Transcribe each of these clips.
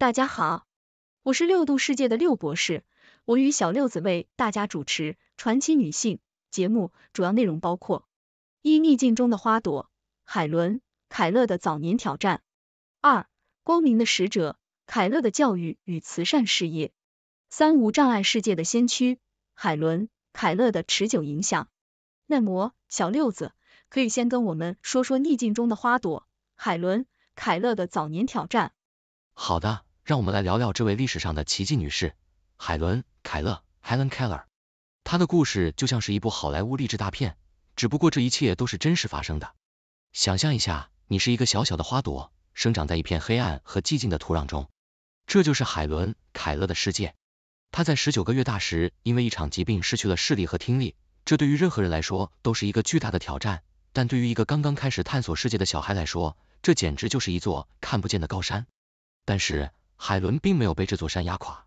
大家好，我是六度世界的六博士，我与小六子为大家主持《传奇女性》节目，主要内容包括：一、逆境中的花朵——海伦·凯勒的早年挑战；二、光明的使者——凯勒的教育与慈善事业；三、无障碍世界的先驱——海伦·凯勒的持久影响。那么，小六子，可以先跟我们说说逆境中的花朵——海伦·凯勒的早年挑战。好的。让我们来聊聊这位历史上的奇迹女士海伦凯勒 （Helen Keller）。她的故事就像是一部好莱坞励志大片，只不过这一切都是真实发生的。想象一下，你是一个小小的花朵，生长在一片黑暗和寂静的土壤中，这就是海伦凯勒的世界。她在十九个月大时，因为一场疾病失去了视力和听力，这对于任何人来说都是一个巨大的挑战，但对于一个刚刚开始探索世界的小孩来说，这简直就是一座看不见的高山。但是，海伦并没有被这座山压垮，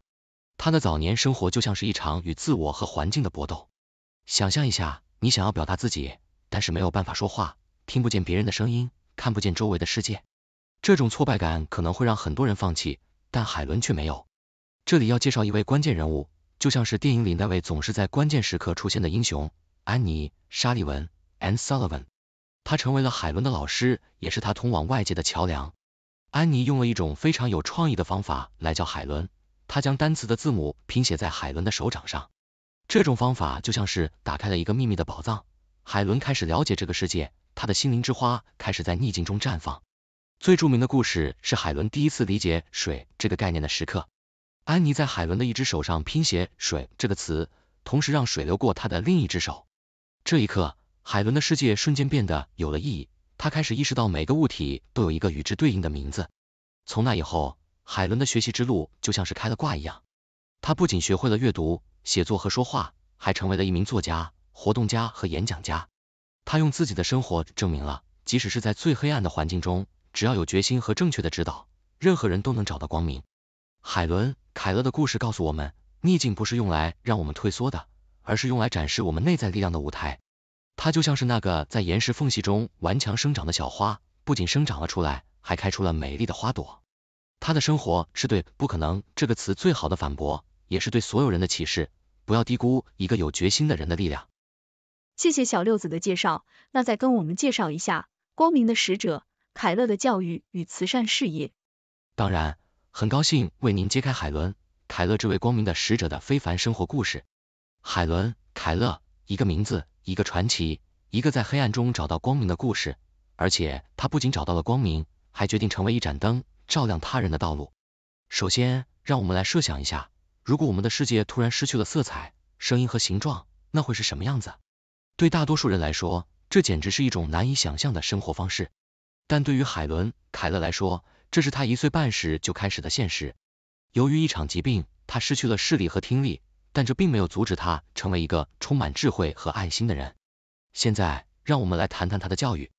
他的早年生活就像是一场与自我和环境的搏斗。想象一下，你想要表达自己，但是没有办法说话，听不见别人的声音，看不见周围的世界，这种挫败感可能会让很多人放弃，但海伦却没有。这里要介绍一位关键人物，就像是电影里那位总是在关键时刻出现的英雄——安妮·沙利文 （Anne Sullivan）。他成为了海伦的老师，也是他通往外界的桥梁。安妮用了一种非常有创意的方法来教海伦，她将单词的字母拼写在海伦的手掌上。这种方法就像是打开了一个秘密的宝藏，海伦开始了解这个世界，她的心灵之花开始在逆境中绽放。最著名的故事是海伦第一次理解水这个概念的时刻。安妮在海伦的一只手上拼写“水”这个词，同时让水流过她的另一只手。这一刻，海伦的世界瞬间变得有了意义。他开始意识到每个物体都有一个与之对应的名字。从那以后，海伦的学习之路就像是开了挂一样。他不仅学会了阅读、写作和说话，还成为了一名作家、活动家和演讲家。他用自己的生活证明了，即使是在最黑暗的环境中，只要有决心和正确的指导，任何人都能找到光明。海伦·凯勒的故事告诉我们，逆境不是用来让我们退缩的，而是用来展示我们内在力量的舞台。它就像是那个在岩石缝隙中顽强生长的小花，不仅生长了出来，还开出了美丽的花朵。他的生活是对“不可能”这个词最好的反驳，也是对所有人的启示：不要低估一个有决心的人的力量。谢谢小六子的介绍，那再跟我们介绍一下光明的使者凯勒的教育与慈善事业。当然，很高兴为您揭开海伦·凯勒这位光明的使者的非凡生活故事。海伦·凯勒，一个名字。一个传奇，一个在黑暗中找到光明的故事。而且他不仅找到了光明，还决定成为一盏灯，照亮他人的道路。首先，让我们来设想一下，如果我们的世界突然失去了色彩、声音和形状，那会是什么样子？对大多数人来说，这简直是一种难以想象的生活方式。但对于海伦·凯勒来说，这是他一岁半时就开始的现实。由于一场疾病，他失去了视力和听力。但这并没有阻止他成为一个充满智慧和爱心的人。现在，让我们来谈谈他的教育。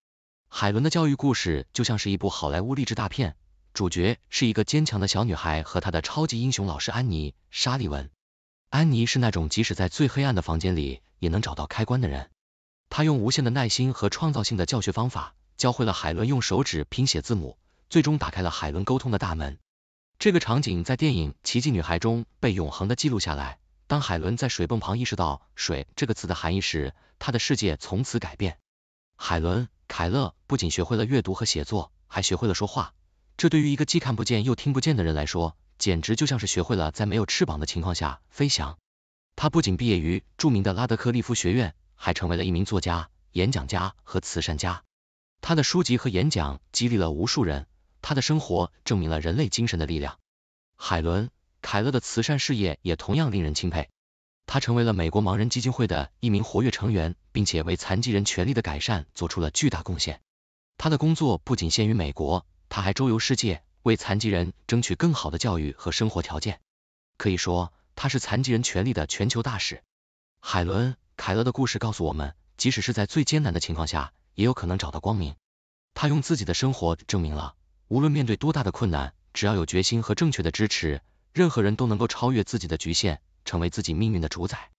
海伦的教育故事就像是一部好莱坞励志大片，主角是一个坚强的小女孩和她的超级英雄老师安妮·沙利文。安妮是那种即使在最黑暗的房间里也能找到开关的人。她用无限的耐心和创造性的教学方法，教会了海伦用手指拼写字母，最终打开了海伦沟通的大门。这个场景在电影《奇迹女孩》中被永恒的记录下来。当海伦在水泵旁意识到“水”这个词的含义时，她的世界从此改变。海伦·凯勒不仅学会了阅读和写作，还学会了说话。这对于一个既看不见又听不见的人来说，简直就像是学会了在没有翅膀的情况下飞翔。她不仅毕业于著名的拉德克利夫学院，还成为了一名作家、演讲家和慈善家。她的书籍和演讲激励了无数人，她的生活证明了人类精神的力量。海伦。凯勒的慈善事业也同样令人钦佩，他成为了美国盲人基金会的一名活跃成员，并且为残疾人权利的改善做出了巨大贡献。他的工作不仅限于美国，他还周游世界，为残疾人争取更好的教育和生活条件。可以说，他是残疾人权利的全球大使。海伦·凯勒的故事告诉我们，即使是在最艰难的情况下，也有可能找到光明。他用自己的生活证明了，无论面对多大的困难，只要有决心和正确的支持。任何人都能够超越自己的局限，成为自己命运的主宰。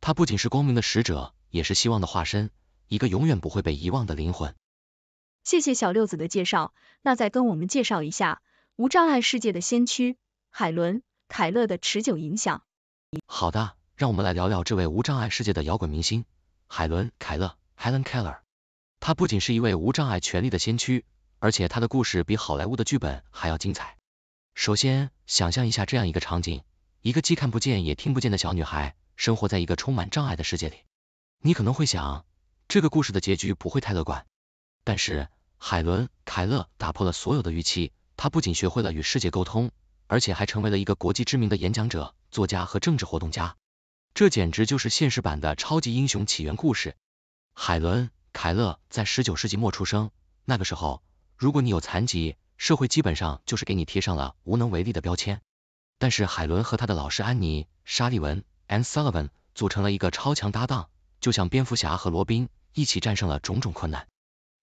他不仅是光明的使者，也是希望的化身，一个永远不会被遗忘的灵魂。谢谢小六子的介绍，那再跟我们介绍一下无障碍世界的先驱海伦·凯勒的持久影响。好的，让我们来聊聊这位无障碍世界的摇滚明星海伦·凯勒 （Helen Keller）。他不仅是一位无障碍权利的先驱，而且他的故事比好莱坞的剧本还要精彩。首先，想象一下这样一个场景：一个既看不见也听不见的小女孩，生活在一个充满障碍的世界里。你可能会想，这个故事的结局不会太乐观。但是，海伦·凯勒打破了所有的预期。她不仅学会了与世界沟通，而且还成为了一个国际知名的演讲者、作家和政治活动家。这简直就是现实版的超级英雄起源故事。海伦·凯勒在十九世纪末出生，那个时候，如果你有残疾，社会基本上就是给你贴上了无能为力的标签，但是海伦和他的老师安妮沙利文 Anne Sullivan 组成了一个超强搭档，就像蝙蝠侠和罗宾一起战胜了种种困难。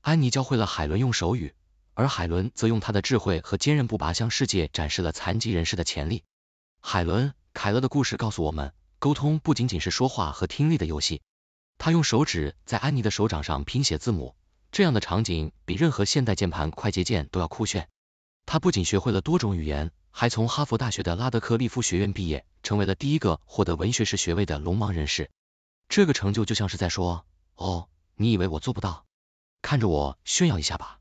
安妮教会了海伦用手语，而海伦则用他的智慧和坚韧不拔向世界展示了残疾人士的潜力。海伦凯勒的故事告诉我们，沟通不仅仅是说话和听力的游戏。他用手指在安妮的手掌上拼写字母。这样的场景比任何现代键盘快捷键都要酷炫。他不仅学会了多种语言，还从哈佛大学的拉德克利夫学院毕业，成为了第一个获得文学士学位的聋盲人士。这个成就就像是在说：“哦，你以为我做不到？看着我炫耀一下吧。”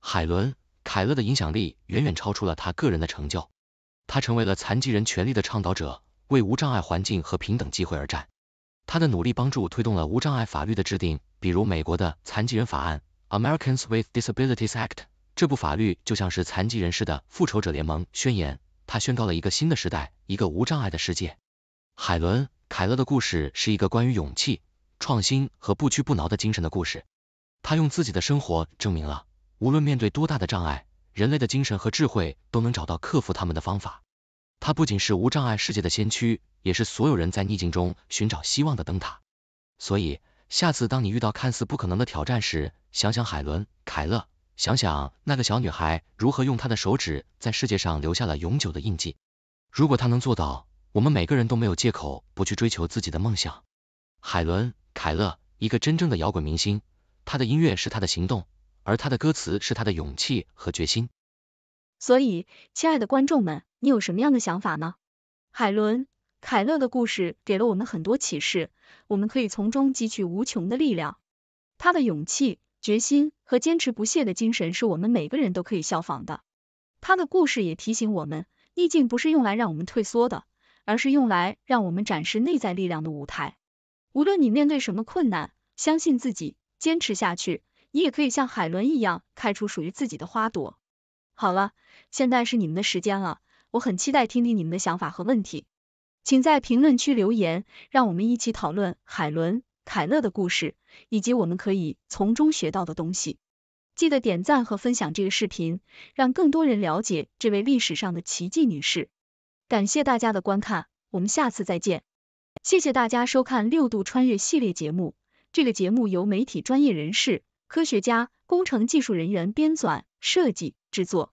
海伦·凯勒的影响力远远超出了他个人的成就。他成为了残疾人权利的倡导者，为无障碍环境和平等机会而战。他的努力帮助推动了无障碍法律的制定。比如美国的残疾人法案 Americans with Disabilities Act，这部法律就像是残疾人士的复仇者联盟宣言，它宣告了一个新的时代，一个无障碍的世界。海伦·凯勒的故事是一个关于勇气、创新和不屈不挠的精神的故事。她用自己的生活证明了，无论面对多大的障碍，人类的精神和智慧都能找到克服他们的方法。他不仅是无障碍世界的先驱，也是所有人在逆境中寻找希望的灯塔。所以。下次当你遇到看似不可能的挑战时，想想海伦·凯勒，想想那个小女孩如何用她的手指在世界上留下了永久的印记。如果她能做到，我们每个人都没有借口不去追求自己的梦想。海伦·凯勒，一个真正的摇滚明星，她的音乐是她的行动，而她的歌词是她的勇气和决心。所以，亲爱的观众们，你有什么样的想法呢？海伦。凯勒的故事给了我们很多启示，我们可以从中汲取无穷的力量。他的勇气、决心和坚持不懈的精神是我们每个人都可以效仿的。他的故事也提醒我们，逆境不是用来让我们退缩的，而是用来让我们展示内在力量的舞台。无论你面对什么困难，相信自己，坚持下去，你也可以像海伦一样开出属于自己的花朵。好了，现在是你们的时间了，我很期待听听你们的想法和问题。请在评论区留言，让我们一起讨论海伦·凯勒的故事以及我们可以从中学到的东西。记得点赞和分享这个视频，让更多人了解这位历史上的奇迹女士。感谢大家的观看，我们下次再见。谢谢大家收看六度穿越系列节目。这个节目由媒体专业人士、科学家、工程技术人员编纂、设计、制作。